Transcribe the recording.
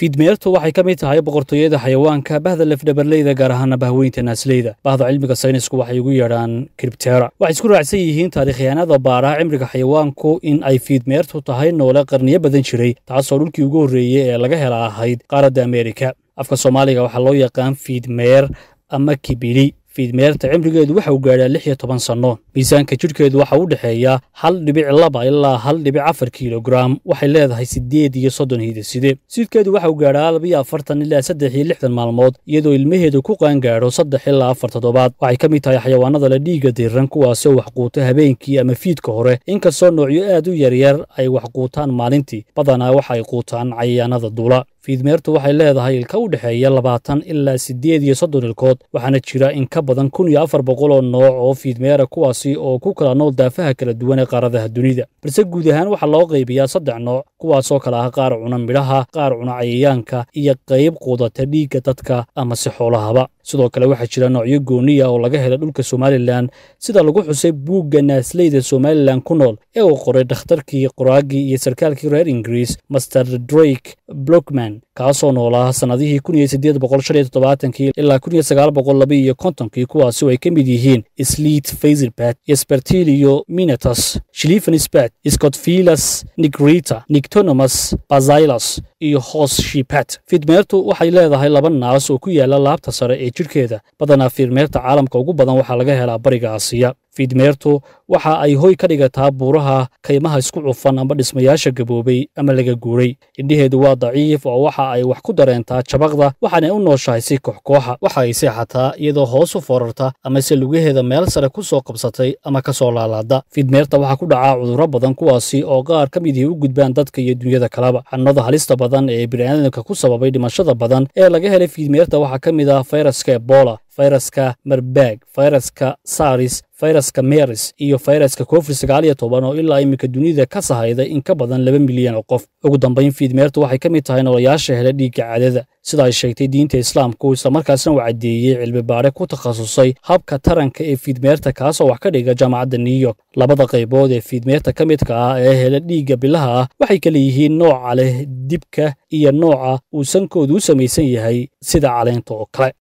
fiidmeertu waxay ka mid tahay boqortooyada xayawaanka bahda lafdhabarleyda gaar ahaana bahweynta naasleyda bahda cilmiga saynisku waxay ugu yeedhaan kribtera waxay isku raacsan yihiin taarikhyahanada baaraa cimriga xayawaanku in ay fiidmeertu tahay noole qarniyo badan jiray taasoo dhulkii ugu horreeyey ee laga hela ahayd qaaradda ameerika afka soomaaliga waxaa loo yaqaan fiidmeer ama kibili fiidmeerta cimrigeedu waxa uu gaadhaa lix iyo toban sanno miisaanka jidhkeedu waxa u dhexeeya hal dhibic laba ilaa hal dhibic afar kilograam waxay leedahay sideed iyo soddon hidaside siidkeedu waxa uu gaadhaa labiyo afartan ilaa saddex iyo lixdan maalmood iyadoo ilmaheedu ku qaangaadho saddex ilaa afar toddobaad waxay ka mid tahay xayawaanada le dhiigga diiran kuwaasoo waxquuta habeenkii ama fiidka hore inkastoo noocyo aad u yaryar ay waxquutaan maalintii badanaa waxa ay quutaan cayayaanada duula fiidmeertu waxay leedahay ilka u dhexeeya labaatan ilaa siddeed iyo soddon ilkood waxaana jira in ka badan kun iyo afar boqol oo nooc oo fiidmeera kuwaasi oo ku kala nool daafaha kala duwan ee qaaradaha dunida balse guud ahaan waxaa loo qaybiyaa saddex nooc kuwaasoo kale ah qaar cuna midhaha qaar cuna cayayaanka iyo qayb quudata dhiigga dadka ama si xoolahaba sidoo kale waxaa jira noocyo gooniya oo laga hela dhulka somalilan sida lagu xusay buugga naasleyda somalilan ku nool ee uu qoray dhakhtarkii qoraaggii iyo sarkaalkii reer ingiriis master drake blockman kaasoo noolaa sannadihii ilaa kuwaasi oo ay ka mid yihiin sliit faisilbat espertilio spertilio minatus shilifanisbat scotfilas nigrita nig ectonomus bazylos iyo hoos shipat fidmeertu waxay leedahay laba naas oo ku yaalla laabta sare ee jidhkeeda badanaa fiidmeerta caalamka ugu badan waxaa laga helaa bariga aasiya fiidmeerto waxa ay hoy ka dhigataa buuraha kaymaha isku cufan ama dhismayaasha gaboobay ama laga guuray indhaheedu waa daciif oo waxa ay wax ku dareentaa jabaqda waxaanay u nooshahay si kooxkooxa waxa ay seexataa iyadoo hoos u foorarta amase lugaheeda meel sare ku soo qabsatay ama ka soo laalaada fiidmeerta waxaa ku dhacaa cudurro badan kuwaasi oo qaar ka midii u gudbaan dadka iyo dunyada kaleba xanuunada halista badan ee bini'aadamka ku sababay dhimashada badan ee laga helay fiidmeerta waxaa ka mid ah fayraska ebola fayraska marberg fayraska saris fayraska meris iyo fayraska covid sagaal iyo toban oo ilaa iminka dunida ka sahayda in ka badan laba milyan oo qof ugu dambayn fiidmeerta waxay ka mid tahay noloyaasha hele dhiigga cadada sida ay sheegtay diinta islaamku islamarkaasna uu cadeeyey cilmi baare ku takhasusay habka taranka ee fiidmeerta kaasoo wax ka dhiga jaamacadda new york labada qaybood ee fiidmeerta ka midka ah ee hele dhiigga bilaha ah waxay kala yihiin nooca leh dibka iyo nooca uu sankoodu u samaysan yahay sida caleynta oo kale